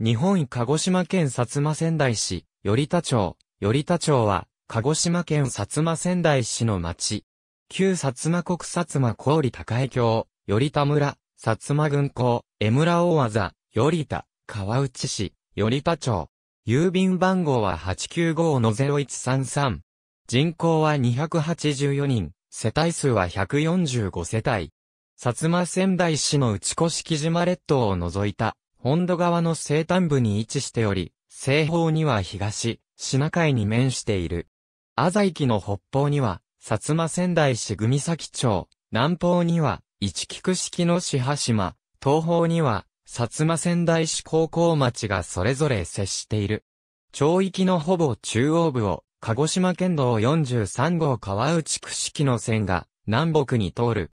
日本鹿児島県薩摩仙台市、寄田町。寄田町は、鹿児島県薩摩仙台市の町。旧薩摩国薩摩郡高江郷、寄田村、薩摩軍港、江村大技、寄田、川内市、寄田町。郵便番号は895-0133。人口は284人、世帯数は145世帯。薩摩仙台市の内木島列島を除いた本土側の西端部に位置しており、西方には東、シナ海に面している。アザイの北方には、薩摩仙台市組崎町、南方には、市菊式の市橋島、東方には、薩摩仙台市高校町がそれぞれ接している。町域のほぼ中央部を、鹿児島県道43号川内区式の線が南北に通る。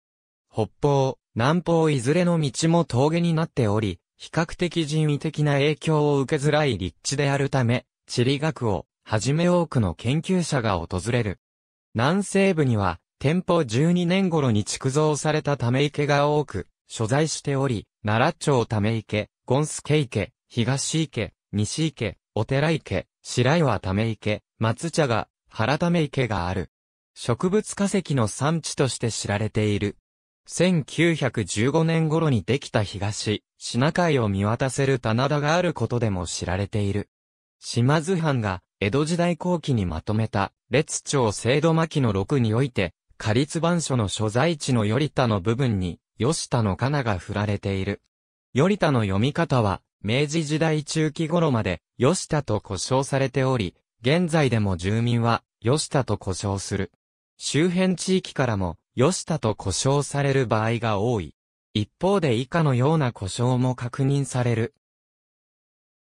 北方、南方いずれの道も峠になっており、比較的人為的な影響を受けづらい立地であるため、地理学をはじめ多くの研究者が訪れる。南西部には、天保12年頃に築造されたため池が多く、所在しており、奈良町ため池、ゴンスケ池、東池、西池、お寺池、白岩ため池、松茶が、原ため池がある。植物化石の産地として知られている。1915年頃にできた東、シナ海を見渡せる棚田があることでも知られている。島津藩が江戸時代後期にまとめた、列朝制度巻の6において、仮立番所の所在地の頼田の部分に、吉田のかなが振られている。頼田の読み方は、明治時代中期頃まで、吉田と呼称されており、現在でも住民は、吉田と呼称する。周辺地域からも、良しだと呼称される場合が多い。一方で以下のような故障も確認される。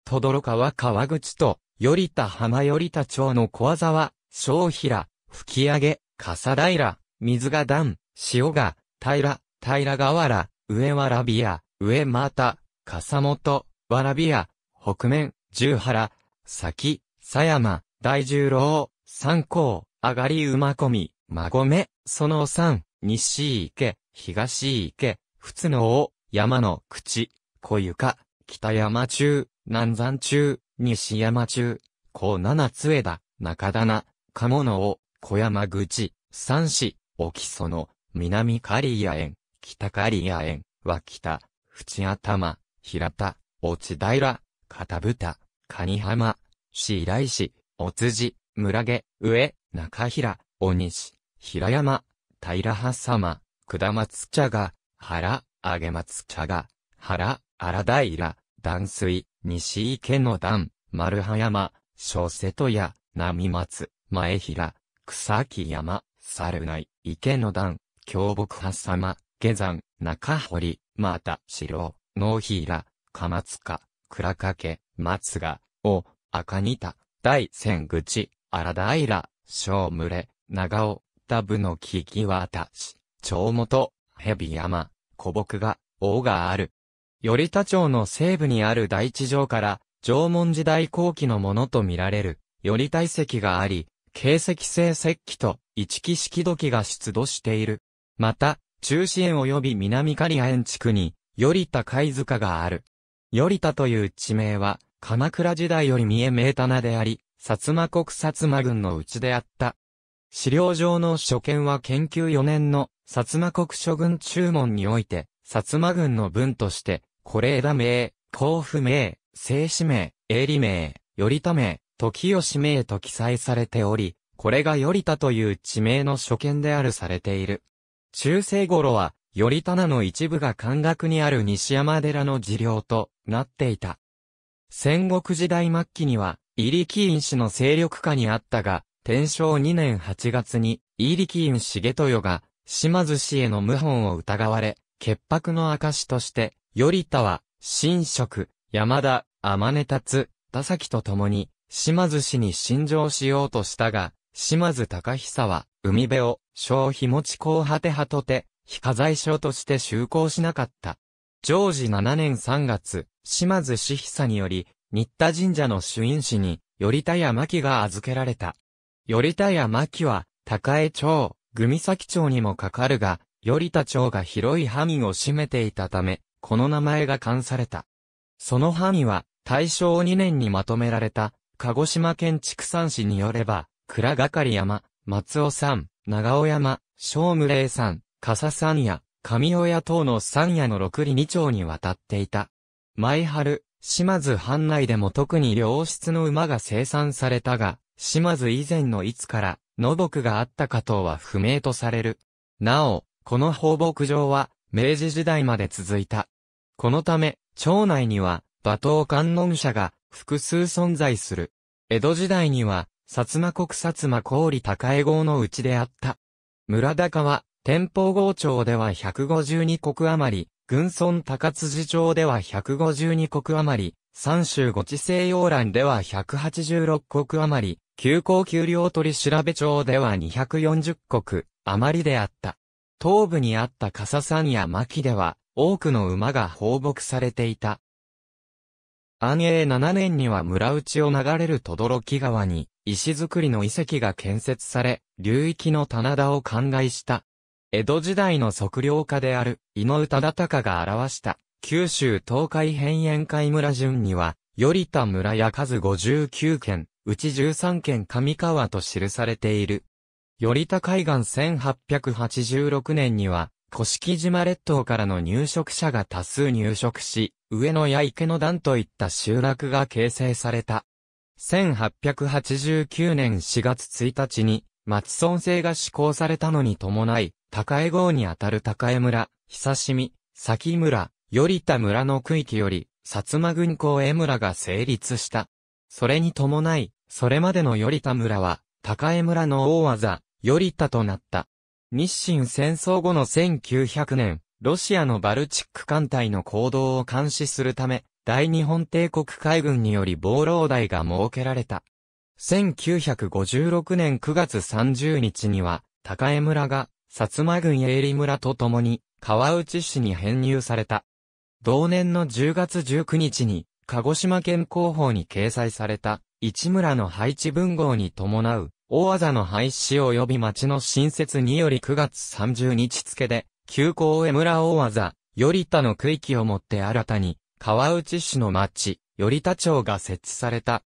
とどろかは川口と、よりた浜よりた町の小技は、小平、吹き上げ、笠平、水が段、潮が、平、平河原、上わらびや、上又、笠本、わらびや、北面、十原、先、狭山、大十郎、三甲、上がり馬込み、まごめ、その三、西池、東池、仏の王、山の口、小床、北山中、南山中、西山中、小七つ枝、中棚、鴨の王、小山口、三市、沖園、南刈谷園、北刈谷園、脇田、淵頭、平田、落平、片豚、蟹浜、白石、お辻、村毛、上、中平、鬼西、平山、平葉様、下松茶が、原、上げ松茶が、原、荒平、断水、西池の段、丸葉山、小瀬戸屋、波松、前平、草木山、猿内、池の段、京木葉様、下山、中堀、また、城、野平、鎌塚、倉掛、松が、お、赤仁田、大仙口、荒平、小群れ、長尾、った部の聞き渡し、長元、蛇山、古木が、王がある。頼田町の西部にある大地上から、縄文時代後期のものとみられる、頼田遺跡があり、形跡性石器と一木式土器が出土している。また、中支園及び南刈谷園地区に、頼田貝塚がある。頼田という地名は、鎌倉時代より三重名棚であり、薩摩国薩摩軍のうちであった。資料上の所見は研究4年の薩摩国諸軍注文において、薩摩軍の分として、是枝名、甲府名、聖氏名、英利名、頼田名、時吉名と記載されており、これが頼田という地名の所見であるされている。中世頃は、頼田名の一部が関学にある西山寺の寺領となっていた。戦国時代末期には、入木院氏の勢力下にあったが、天正2年8月に、イーリキーンシゲトヨが、島津氏への謀反を疑われ、潔白の証として、頼田は、神職、山田、天根達、田崎と共に、島津氏に信条しようとしたが、島津高久は、海辺を、小日持ち後果て果とて、非課罪所として就航しなかった。常時7年3月、島津氏久により、新田神社の主因師に、頼田や牧が預けられた。頼田や牧は、高江町、組崎町にもかかるが、頼田町が広い範囲を占めていたため、この名前が冠された。その範囲は、大正2年にまとめられた、鹿児島県畜産市によれば、倉がかり山、松尾山、長尾山、正無霊山、笠山屋、上尾屋等の山屋の六里二町に渡っていた。毎春、島津藩内でも特に良質の馬が生産されたが、島津以前のいつから、野木があったか等は不明とされる。なお、この放牧場は、明治時代まで続いた。このため、町内には、馬頭観音社が複数存在する。江戸時代には、薩摩国薩摩郡高江郷のうちであった。村高は、天保郷町では152国余り、軍村高辻町では152国余り、三州五地西洋蘭では186国余り、急行給料取調べ町では240国余りであった。東部にあった笠山や牧では多くの馬が放牧されていた。安永7年には村内を流れる轟川に石造りの遺跡が建設され、流域の棚田を灌漑した。江戸時代の測量家である井上忠隆が表した九州東海辺縁海村順には、より村や数59軒。うち13県上川と記されている。寄田海岸1886年には、古式島列島からの入植者が多数入植し、上野や池の段といった集落が形成された。1889年4月1日に、町村制が施行されたのに伴い、高江郷にあたる高江村、久しみ、崎村、寄田村の区域より、薩摩軍港江村が成立した。それに伴い、それまでの頼田村は、高江村の大技、頼田となった。日清戦争後の1900年、ロシアのバルチック艦隊の行動を監視するため、大日本帝国海軍により防漏台が設けられた。1956年9月30日には、高江村が、薩摩郡営利村と共に、川内市に編入された。同年の10月19日に、鹿児島県広報に掲載された、市村の配置文号に伴う、大技の廃止及び町の新設により9月30日付で、旧行江村大技、頼田の区域をもって新たに、川内市の町、頼田町が設置された。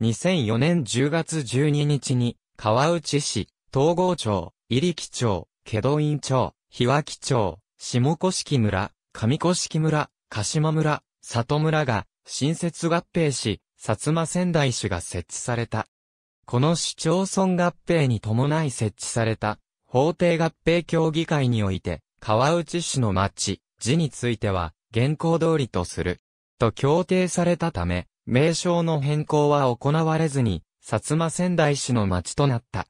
2004年10月12日に、川内市、東郷町、入木町、祁答院町、日脇町、下式村、上式村、鹿島村、里村が、新設合併し、薩摩仙台市が設置された。この市町村合併に伴い設置された、法定合併協議会において、川内市の町、字については、現行通りとする。と協定されたため、名称の変更は行われずに、薩摩仙台市の町となった。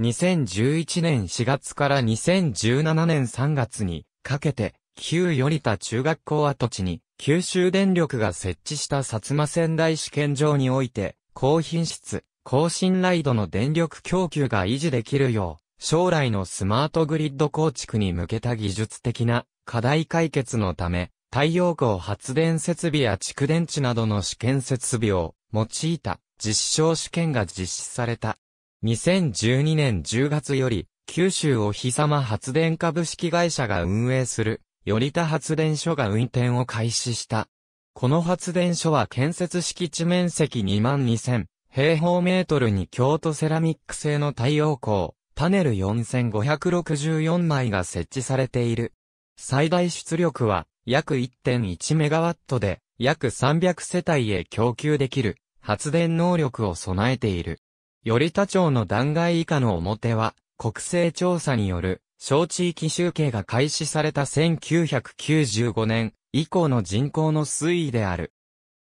2011年4月から2017年3月にかけて、旧頼田中学校跡地に九州電力が設置した薩摩仙台試験場において、高品質、高信頼度の電力供給が維持できるよう、将来のスマートグリッド構築に向けた技術的な課題解決のため、太陽光発電設備や蓄電池などの試験設備を用いた実証試験が実施された。2012年10月より、九州お日様発電株式会社が運営するり田発電所が運転を開始した。この発電所は建設敷地面積2万2000平方メートルに京都セラミック製の太陽光、パネル4564枚が設置されている。最大出力は約1.1メガワットで約300世帯へ供給できる発電能力を備えている。り田町の断崖以下の表は国勢調査による小地域集計が開始された1995年以降の人口の推移である。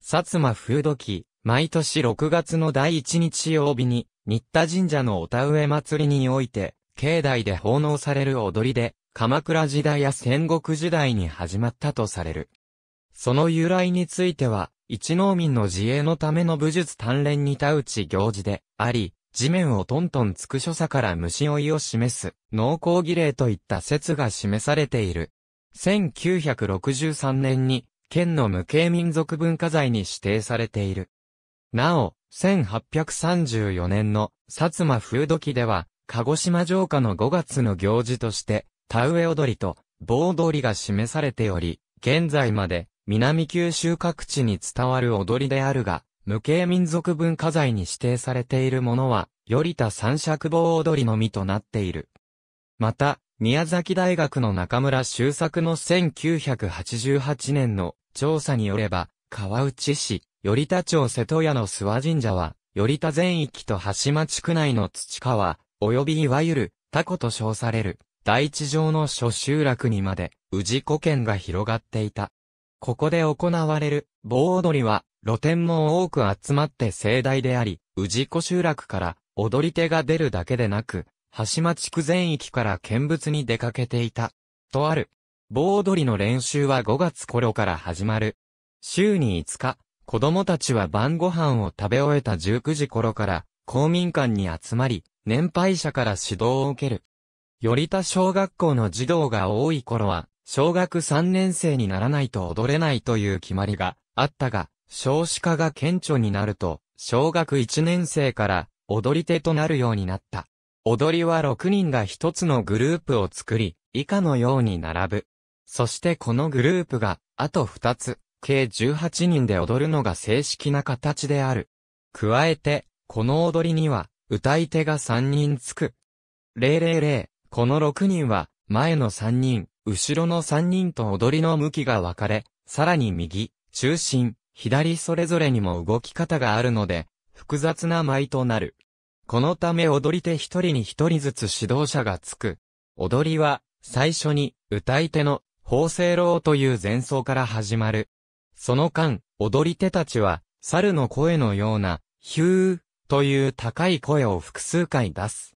薩摩風土記、毎年6月の第1日曜日に、新田神社のお田植え祭りにおいて、境内で奉納される踊りで、鎌倉時代や戦国時代に始まったとされる。その由来については、一農民の自衛のための武術鍛錬に田打ち行事であり、地面をトントンつく所作から虫追いを示す、濃厚儀礼といった説が示されている。1963年に、県の無形民族文化財に指定されている。なお、1834年の薩摩風土記では、鹿児島城下の5月の行事として、田植え踊りと棒踊りが示されており、現在まで南九州各地に伝わる踊りであるが、無形民族文化財に指定されているものは、寄田三尺棒踊りのみとなっている。また、宮崎大学の中村修作の1988年の調査によれば、川内市、寄田町瀬戸屋の諏訪神社は、寄田全域と橋町区内の土川、及びいわゆる、タコと称される、大地上の諸集落にまで、宇治古県が広がっていた。ここで行われる、棒踊りは、露店も多く集まって盛大であり、治湖集落から踊り手が出るだけでなく、橋地区全域から見物に出かけていた。とある。棒踊りの練習は5月頃から始まる。週に5日、子供たちは晩ご飯を食べ終えた19時頃から、公民館に集まり、年配者から指導を受ける。り田小学校の児童が多い頃は、小学3年生にならないと踊れないという決まりがあったが、少子化が顕著になると、小学1年生から踊り手となるようになった。踊りは6人が1つのグループを作り、以下のように並ぶ。そしてこのグループが、あと2つ、計18人で踊るのが正式な形である。加えて、この踊りには、歌い手が3人つく。000、この6人は、前の3人、後ろの3人と踊りの向きが分かれ、さらに右、中心、左それぞれにも動き方があるので、複雑な舞となる。このため踊り手一人に一人ずつ指導者がつく。踊りは、最初に、歌い手の、法政楼という前奏から始まる。その間、踊り手たちは、猿の声のような、ヒュー、という高い声を複数回出す。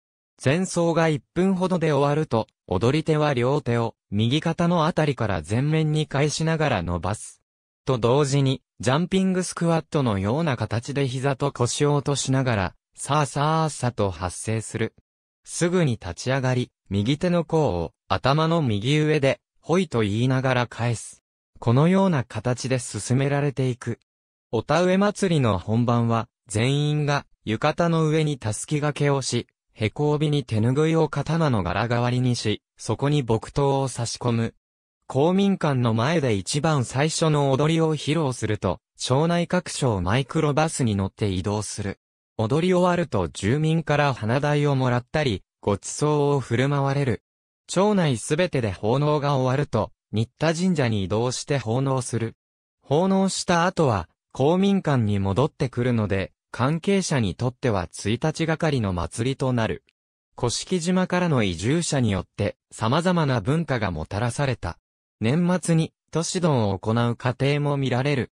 前奏が1分ほどで終わると、踊り手は両手を、右肩のあたりから前面に返しながら伸ばす。と同時に、ジャンピングスクワットのような形で膝と腰を落としながら、さあさあさと発生する。すぐに立ち上がり、右手の甲を頭の右上で、ほいと言いながら返す。このような形で進められていく。お田植え祭りの本番は、全員が浴衣の上にたすきがけをし、へこ帯に手ぬぐいを刀の柄代わりにし、そこに木刀を差し込む、公民館の前で一番最初の踊りを披露すると、町内各所をマイクロバスに乗って移動する。踊り終わると住民から花代をもらったり、ご馳走を振る舞われる。町内すべてで奉納が終わると、新田神社に移動して奉納する。奉納した後は、公民館に戻ってくるので、関係者にとっては1日がかりの祭りとなる。古式島からの移住者によって、様々な文化がもたらされた。年末に都市丼を行う過程も見られる。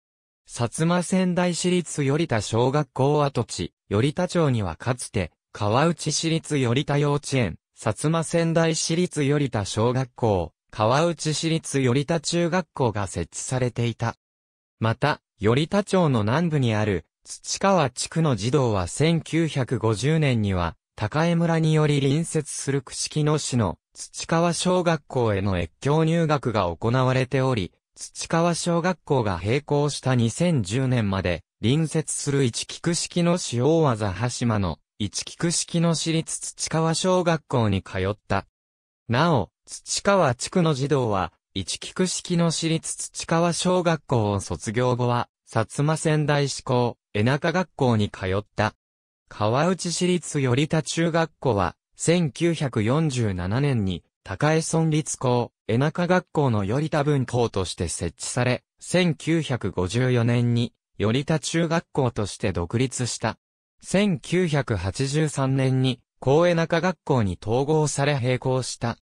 薩摩仙台市立寄田小学校跡地、寄田町にはかつて、川内市立寄田幼稚園、薩摩仙台市立寄田小学校、川内市立寄田中学校が設置されていた。また、寄田町の南部にある土川地区の児童は1950年には高江村により隣接する串木野市の土川小学校への越境入学が行われており、土川小学校が閉校した2010年まで、隣接する一菊式の市大和羽島の一菊式の市立土川小学校に通った。なお、土川地区の児童は、一菊式の市立土川小学校を卒業後は、薩摩仙台市校、江中学校に通った。川内市立寄田中学校は、1947年に、高江村立校、江中学校の寄田分校として設置され、1954年に、寄田中学校として独立した。1983年に、高江中学校に統合され並行した。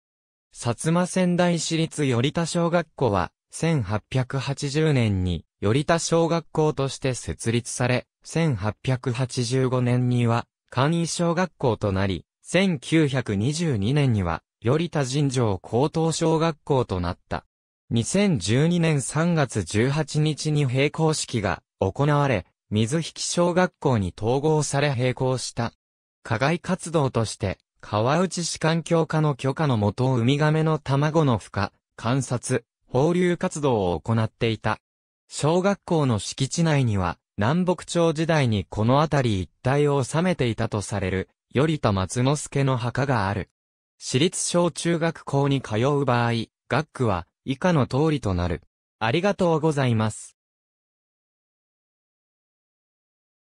薩摩仙台市立寄田小学校は、1880年に、寄田小学校として設立され、1885年には、簡易小学校となり、1922年には、り田尋常高等小学校となった。2012年3月18日に閉校式が行われ、水引小学校に統合され閉校した。課外活動として、川内市環境課の許可のもとウミガメの卵の孵化、観察、放流活動を行っていた。小学校の敷地内には、南北朝時代にこの辺り一帯を治めていたとされる、頼田松之助の墓がある。私立小中学校に通う場合、学区は以下の通りとなる。ありがとうございます。